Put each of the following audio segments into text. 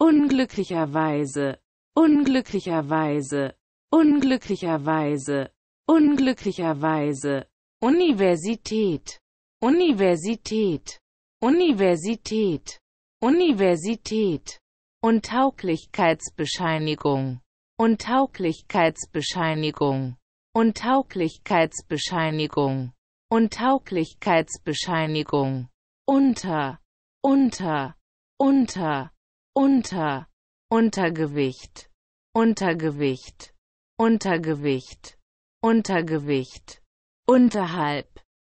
unglücklicherweise, unglücklicherweise, unglücklicherweise, unglücklicherweise, Universität, Universität, Universität, Universität, Untauglichkeitsbescheinigung, Untauglichkeitsbescheinigung, Untauglichkeitsbescheinigung, Untauglichkeitsbescheinigung, unter, unter, unter, unter, Untergewicht, Untergewicht, Untergewicht, Untergewicht, unterhalb,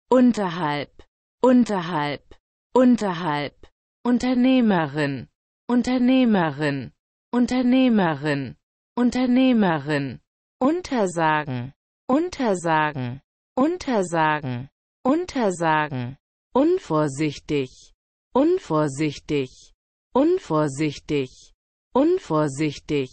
unterhalb, unterhalb, unterhalb, Unternehmerin, Unternehmerin, Unternehmerin, Unternehmerin, Untersagen, Untersagen, Untersagen, Untersagen, unvorsichtig, unvorsichtig, unvorsichtig, unvorsichtig,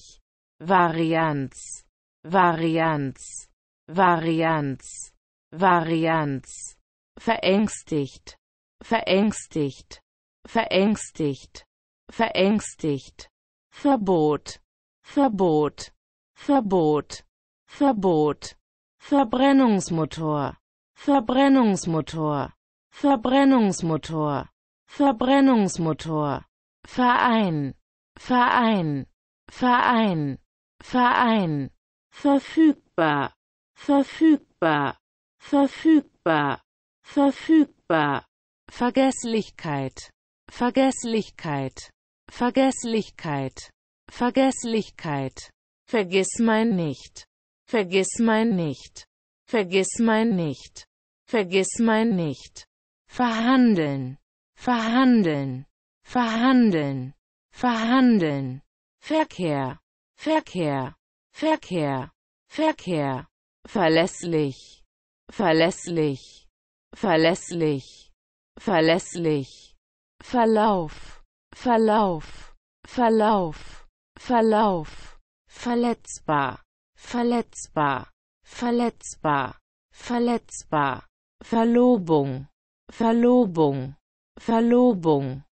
Varianz, Varianz, Varianz, Varianz, verängstigt, verängstigt, verängstigt, verängstigt, Verbot, Verbot, Verbot, Verbot, Verbrennungsmotor, Verbrennungsmotor, Verbrennungsmotor, Verbrennungsmotor Verein, Verein, Verein, Verein, verfügbar, verfügbar, verfügbar, verfügbar, Vergesslichkeit, Vergesslichkeit, Vergesslichkeit, Vergesslichkeit, vergiss mein nicht, vergiss mein nicht, vergiss mein nicht, vergiss mein nicht, verhandeln, verhandeln, verhandeln, verhandeln, Verkehr, Verkehr, Verkehr, Verkehr, verlässlich, verlässlich, verlässlich, verlässlich, Verlauf, Verlauf, Verlauf, Verlauf, verletzbar, verletzbar, verletzbar, verletzbar, Verlobung, Verlobung, Verlobung.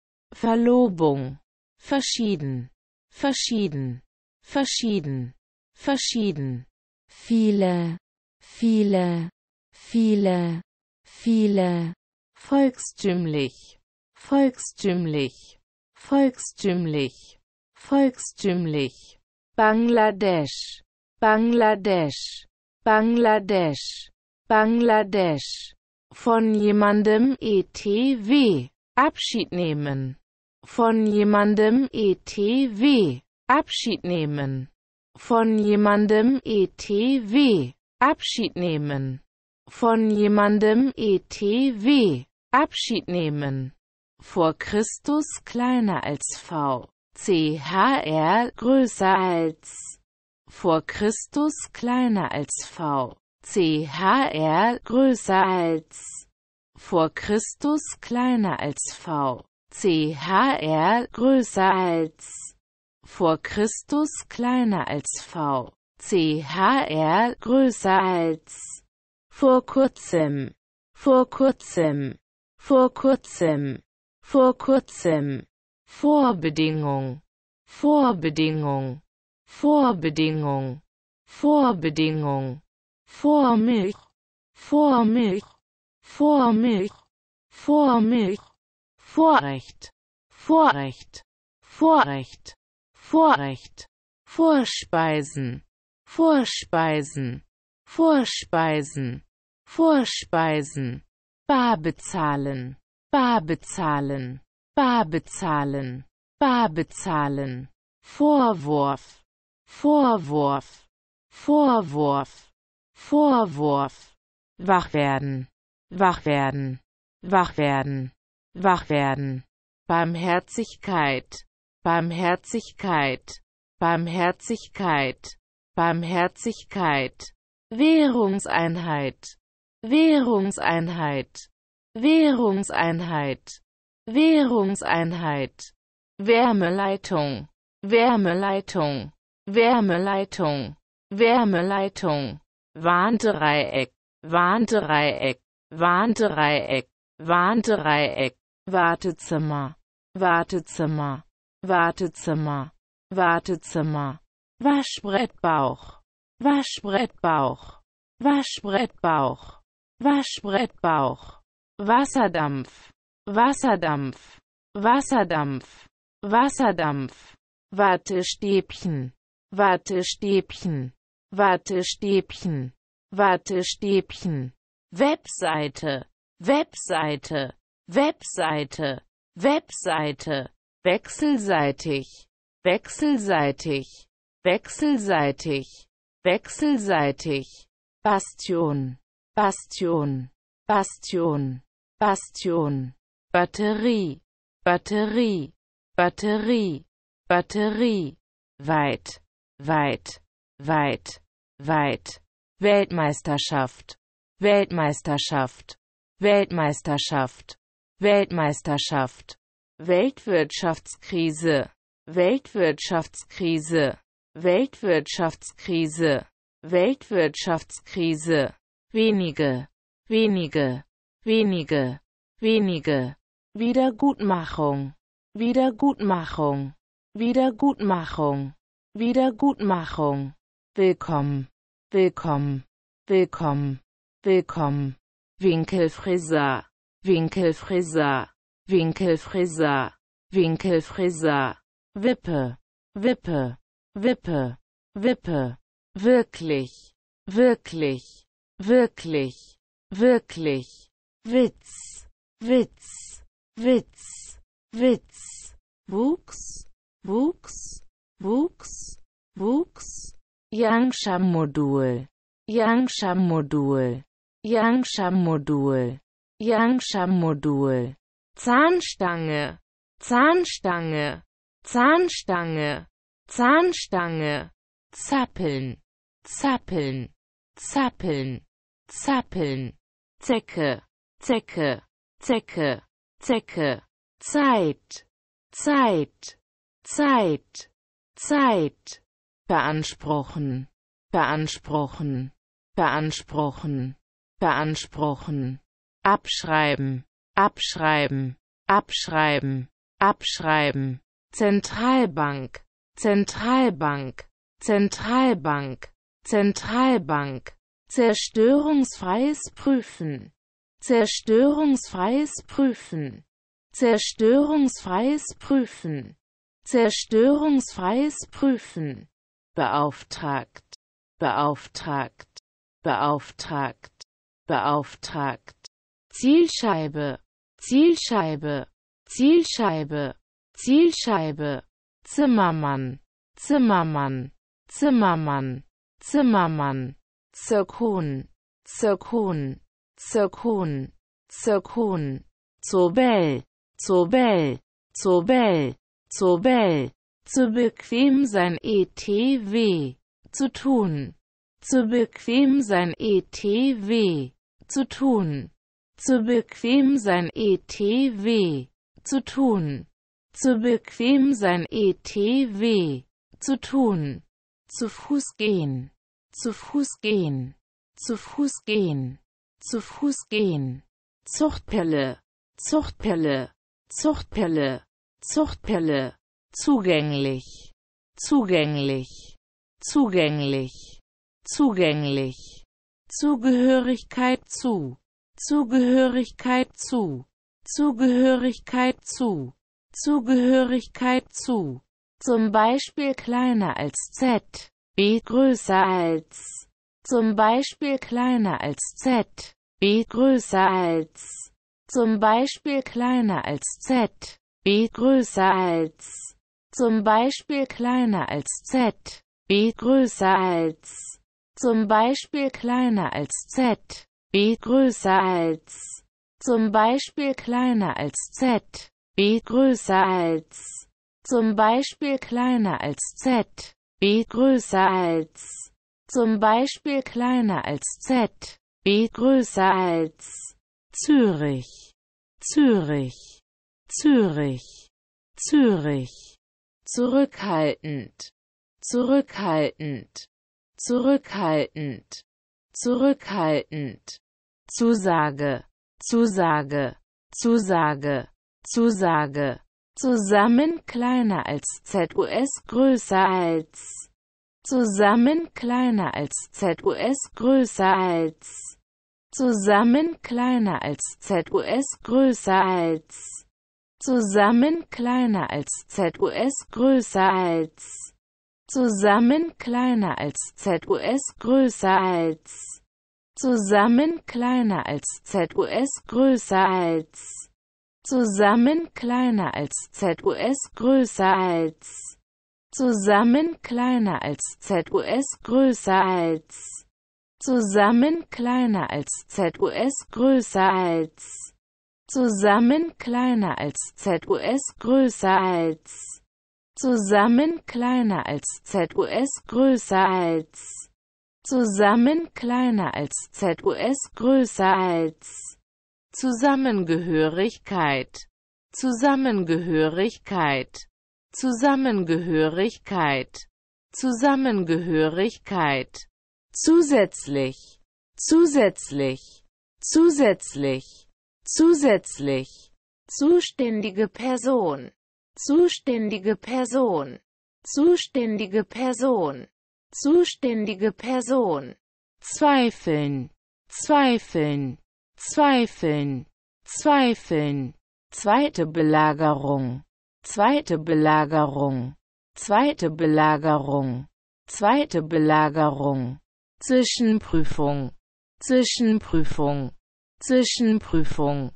Verlobung. Verschieden. Verschieden. Verschieden. Verschieden. Viele. Viele. Viele. Viele. Volkstümlich. Volkstümlich. Volkstümlich. Volkstümlich. Bangladesch. Bangladesch. Bangladesch. Bangladesch. Von jemandem ETW. Abschied nehmen von jemandem etw. Abschied nehmen. Von jemandem etw. Abschied nehmen. Von jemandem etw. Abschied nehmen. Vor Christus kleiner als v. CHR größer als. Vor Christus kleiner als v. CHR größer als. Vor Christus kleiner als v. CHR größer als vor Christus kleiner als V. CHR größer als vor kurzem, vor kurzem, vor kurzem, vor kurzem, Vorbedingung, Vorbedingung, Vorbedingung, Vorbedingung, Vor vor vor Vormilch, vor Vormilch, Vorrecht, Vorrecht, Vorrecht, Vorrecht, Vorspeisen, Vorspeisen, Vorspeisen, Vorspeisen, Bar bezahlen, Bar bezahlen, Bar bezahlen, Bar bezahlen, Vorwurf, Vorwurf, Vorwurf, Vorwurf, wach werden, wach werden, wach werden wach werden. Barmherzigkeit, Barmherzigkeit, Barmherzigkeit, Barmherzigkeit, Währungseinheit, Währungseinheit, Währungseinheit, Währungseinheit, Wärmeleitung, Wärmeleitung, Wärmeleitung, Wärmeleitung, Warndreieck, Warndreieck, Warndreieck, Warndreieck, Wartezimmer, Wartezimmer, Wartezimmer, Wartezimmer, Waschbrettbauch, Waschbrettbauch, Waschbrettbauch, Waschbrettbauch, Wasserdampf, Wasserdampf, Wasserdampf, Wasserdampf, Wattestäbchen, Wattestäbchen, Wattestäbchen, Wattestäbchen, Webseite, Webseite, Webseite, Webseite, wechselseitig, wechselseitig, wechselseitig, wechselseitig, Bastion, Bastion, Bastion, Bastion, Batterie, Batterie, Batterie, Batterie, weit, weit, weit, weit, Weltmeisterschaft, Weltmeisterschaft, Weltmeisterschaft, Weltmeisterschaft, Weltwirtschaftskrise, Weltwirtschaftskrise, Weltwirtschaftskrise, Weltwirtschaftskrise, wenige, wenige, wenige, wenige, Wiedergutmachung, Wiedergutmachung, Wiedergutmachung, Wiedergutmachung, Willkommen, Willkommen, Willkommen, Willkommen, Winkelfriseur, Winkelfriseur, Winkelfriseur, Winkelfriseur, Wippe, Wippe, Wippe, Wippe, wirklich, wirklich, wirklich, wirklich, Witz, Witz, Witz, Witz, Wuchs, Wuchs, Wuchs, Wuchs, Yangsham-Modul, Yangsham-Modul, Yangsham-Modul. Yangshan-Modul, Zahnstange, Zahnstange, Zahnstange, Zahnstange, zappeln, zappeln, zappeln, zappeln, Zecke, Zecke, Zecke, Zecke, Zeit, Zeit, Zeit, Zeit, beanspruchen, beanspruchen, beanspruchen, beanspruchen abschreiben, abschreiben, abschreiben, abschreiben, Zentralbank, Zentralbank, Zentralbank, Zentralbank, zerstörungsfreies Prüfen, zerstörungsfreies Prüfen, zerstörungsfreies Prüfen, zerstörungsfreies Prüfen, beauftragt, beauftragt, beauftragt, beauftragt, Zielscheibe, Zielscheibe, Zielscheibe, Zielscheibe, Zimmermann, Zimmermann, Zimmermann, Zimmermann, Zirkon, Zirkon, Zirkon, Zirkon, Zobel, Zobel, Zobel, Zobel, zu bequem sein ETW, zu tun, zu bequem sein ETW, zu tun zu bequem sein ETW zu tun, zu bequem sein ETW zu tun, zu Fuß gehen, zu Fuß gehen, zu Fuß gehen, zu Fuß gehen, Zuchtpelle, Zuchtpelle, Zuchtpelle, Zuchtpelle, zugänglich, zugänglich, zugänglich, zugänglich, Zugehörigkeit zu Zugehörigkeit zu. Zugehörigkeit zu. Zugehörigkeit zu. Zum Beispiel kleiner als Z. B größer als. Zum Beispiel kleiner als Z. B größer als. Zum Beispiel kleiner als Z. B größer als. Zum Beispiel kleiner als Z. B größer als. Zum Beispiel kleiner als Z b größer als, zum Beispiel kleiner als z, b größer als, zum Beispiel kleiner als z, b größer als, zum Beispiel kleiner als z, b größer als, Zürich, Zürich, Zürich, Zürich, zurückhaltend, zurückhaltend, zurückhaltend, zurückhaltend Zusage, Zusage, Zusage, Zusage. Zusammen kleiner als ZUS größer als. Zusammen kleiner als ZUS größer als. Zusammen kleiner als ZUS größer als. Zusammen kleiner als ZUS größer als. Zusammen kleiner als ZUS größer als zusammen kleiner als ZUS größer als zusammen kleiner als ZUS größer als zusammen kleiner als ZUS größer als zusammen kleiner als ZUS größer als zusammen kleiner als ZUS größer als zusammen kleiner als ZUS größer als zusammen zusammen kleiner als ZUS größer als Zusammengehörigkeit Zusammengehörigkeit Zusammengehörigkeit Zusammengehörigkeit zusätzlich zusätzlich zusätzlich zusätzlich zuständige Person zuständige Person zuständige Person zuständige Person zweifeln, zweifeln, zweifeln, zweifeln, zweite Belagerung, zweite Belagerung, zweite Belagerung, zweite Belagerung, Zwischenprüfung, Zwischenprüfung, Zwischenprüfung,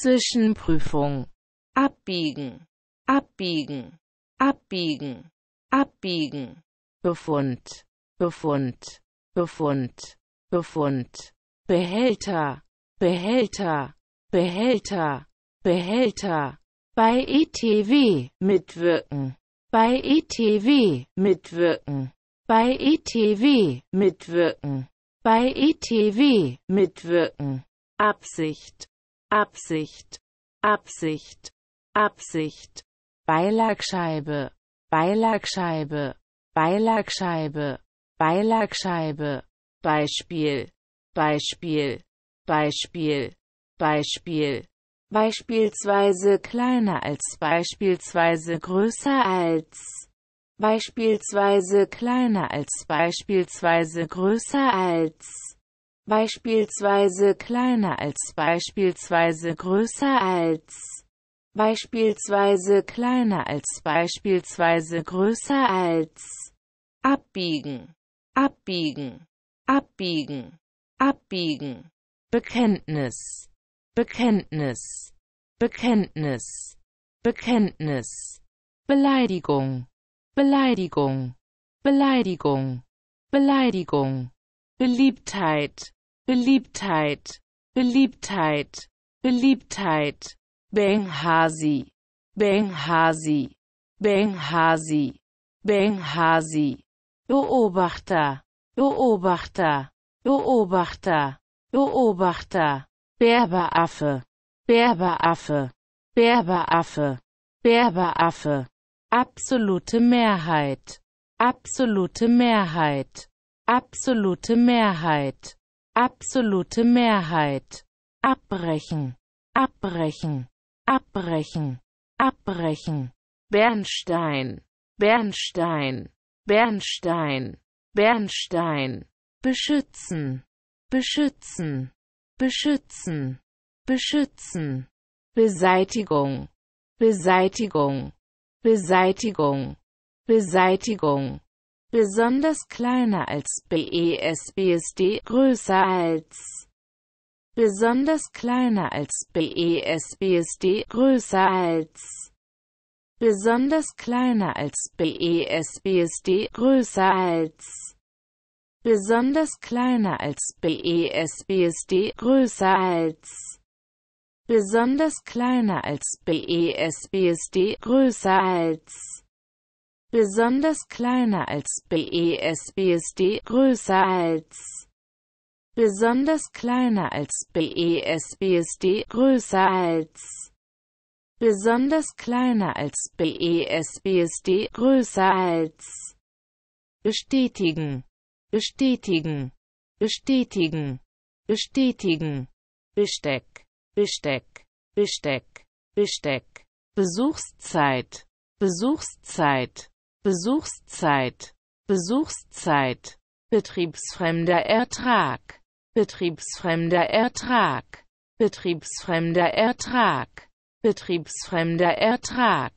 Zwischenprüfung, abbiegen, abbiegen, abbiegen, abbiegen. Befund, Befund, Befund, Befund, Behälter, Behälter, Behälter, Behälter, bei ETW mitwirken, bei ETW mitwirken, bei ETW mitwirken, bei ETW mitwirken, Absicht, Absicht, Absicht, Absicht, Beilagscheibe, Beilagscheibe, Beilagscheibe, Beilagscheibe, Beispiel, Beispiel, Beispiel, Beispiel, beispielsweise kleiner als beispielsweise größer als, beispielsweise kleiner als beispielsweise größer als, beispielsweise kleiner als beispielsweise größer als beispielsweise kleiner als beispielsweise größer als abbiegen, abbiegen, abbiegen, abbiegen, Bekenntnis, Bekenntnis, Bekenntnis, Bekenntnis, Beleidigung, Beleidigung, Beleidigung, Beleidigung, Beliebtheit, Beliebtheit, Beliebtheit, Beliebtheit, Benghazi, Benghazi, Benghazi, Benghazi. Beobachter, Beobachter, Beobachter, Beobachter. Berberaffe, Berberaffe, Berberaffe, Berberaffe. Absolute Mehrheit, absolute Mehrheit, absolute Mehrheit, absolute Mehrheit. Abbrechen, abbrechen abbrechen, abbrechen, Bernstein, Bernstein, Bernstein, Bernstein, beschützen, beschützen, beschützen, beschützen, Beseitigung, Beseitigung, Beseitigung, Beseitigung, besonders kleiner als BES, BSD, größer als besonders kleiner als BESBSD, größer als besonders kleiner als BESBSD, größer als besonders kleiner als BESBSD, größer als besonders kleiner als BESBSD, größer als besonders kleiner als BESBSD, größer als besonders kleiner als BESBSD, größer als besonders kleiner als BESBSD, größer als bestätigen, bestätigen, bestätigen, bestätigen, Besteck, Besteck, Besteck, Besteck, Besuchszeit, Besuchszeit, Besuchszeit, Besuchszeit, betriebsfremder Ertrag betriebsfremder Ertrag, betriebsfremder Ertrag, betriebsfremder Ertrag,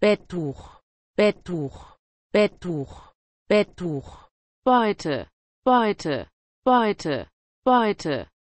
Betttuch, Betttuch, Betttuch, Betttuch, Beute, Beute, Beute, Beute,